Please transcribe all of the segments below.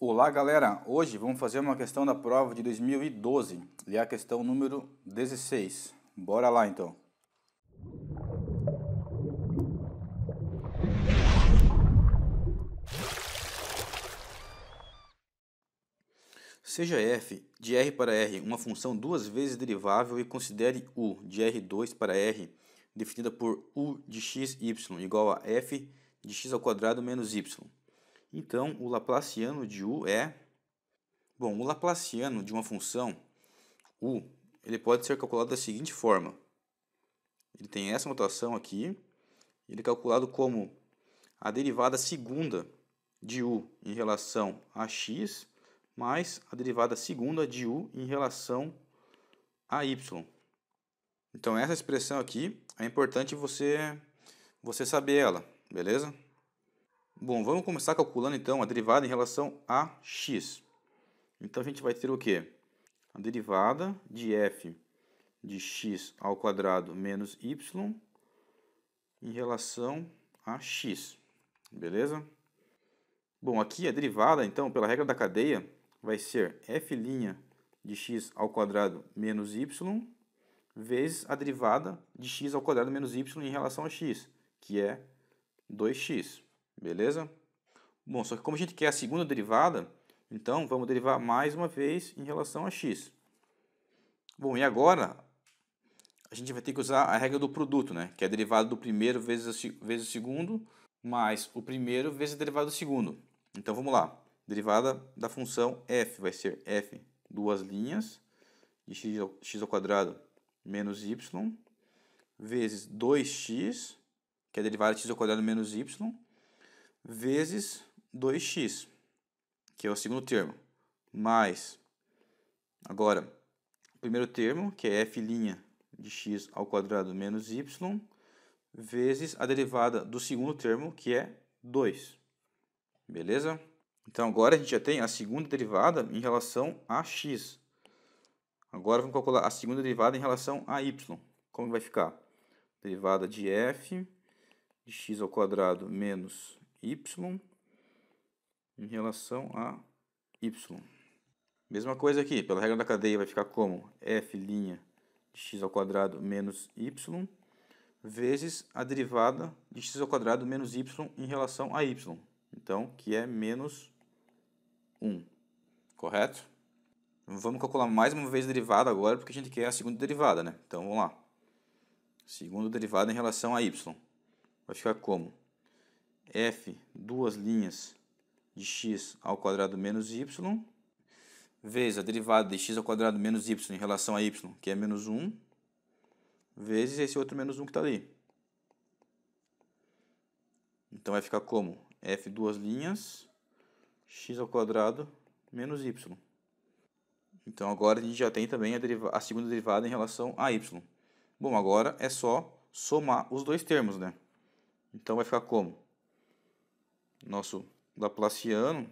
Olá galera, hoje vamos fazer uma questão da prova de 2012 e é a questão número 16. Bora lá então. Seja f de r para r uma função duas vezes derivável e considere u de r2 para r definida por u de x y igual a f de x ao quadrado menos y então, o laplaciano de u é Bom, o laplaciano de uma função u, ele pode ser calculado da seguinte forma. Ele tem essa notação aqui, ele é calculado como a derivada segunda de u em relação a x mais a derivada segunda de u em relação a y. Então essa expressão aqui é importante você você saber ela, beleza? Bom, vamos começar calculando então a derivada em relação a x. Então a gente vai ter o quê? A derivada de f de x ao quadrado menos y em relação a x. Beleza? Bom, aqui a derivada, então, pela regra da cadeia, vai ser f' de x ao quadrado menos y vezes a derivada de x ao quadrado menos y em relação a x, que é 2x. Beleza? Bom, só que como a gente quer a segunda derivada, então vamos derivar mais uma vez em relação a x. Bom, e agora a gente vai ter que usar a regra do produto, né? Que é a derivada do primeiro vezes, vezes o segundo, mais o primeiro vezes a derivada do segundo. Então vamos lá. Derivada da função f vai ser f duas linhas de x ao, x ao quadrado menos y vezes 2x, que é a derivada de x ao quadrado menos y, vezes 2x, que é o segundo termo, mais, agora, o primeiro termo, que é f' de x ao quadrado menos y, vezes a derivada do segundo termo, que é 2. Beleza? Então, agora a gente já tem a segunda derivada em relação a x. Agora vamos calcular a segunda derivada em relação a y. Como vai ficar? Derivada de f de x ao quadrado menos y em relação a y. Mesma coisa aqui, pela regra da cadeia vai ficar como f' de x ao quadrado menos y vezes a derivada de x ao quadrado menos y em relação a y. Então, que é menos 1, correto? Vamos calcular mais uma vez a derivada agora, porque a gente quer a segunda derivada, né? Então, vamos lá. Segunda derivada em relação a y. Vai ficar como? f duas linhas de x ao quadrado menos y vezes a derivada de x ao quadrado menos y em relação a y, que é menos 1, vezes esse outro menos 1 que está ali. Então vai ficar como? f duas linhas, x ao quadrado menos y. Então agora a gente já tem também a, a segunda derivada em relação a y. Bom, agora é só somar os dois termos, né? Então vai ficar como? nosso Laplaciano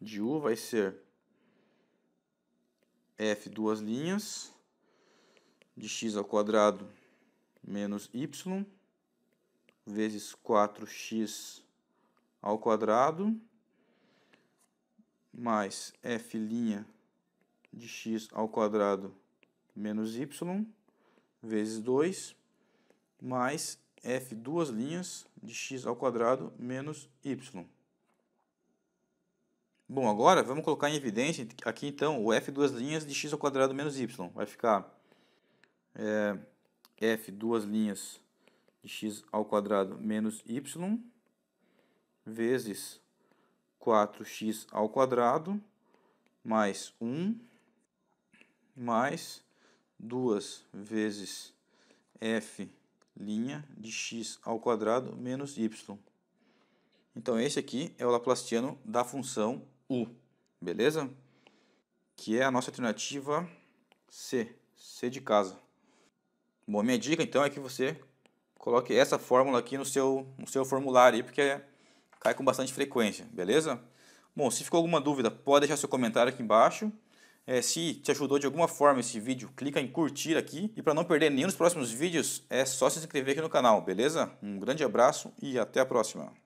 de U vai ser f duas linhas de x ao quadrado menos y vezes 4x ao quadrado mais f linha de x ao quadrado menos y vezes 2 mais f duas linhas de x ao quadrado menos y. Bom, agora vamos colocar em evidência aqui então o f duas linhas de x ao quadrado menos y. Vai ficar é, f duas linhas de x ao quadrado menos y vezes 4x ao quadrado mais 1 mais 2 vezes f linha de x ao quadrado menos y. Então esse aqui é o laplaciano da função u, beleza? Que é a nossa alternativa C, C de casa. Bom, minha dica então é que você coloque essa fórmula aqui no seu, no seu formulário, aí, porque cai com bastante frequência, beleza? Bom, se ficou alguma dúvida, pode deixar seu comentário aqui embaixo. É, se te ajudou de alguma forma esse vídeo, clica em curtir aqui. E para não perder nenhum dos próximos vídeos, é só se inscrever aqui no canal, beleza? Um grande abraço e até a próxima.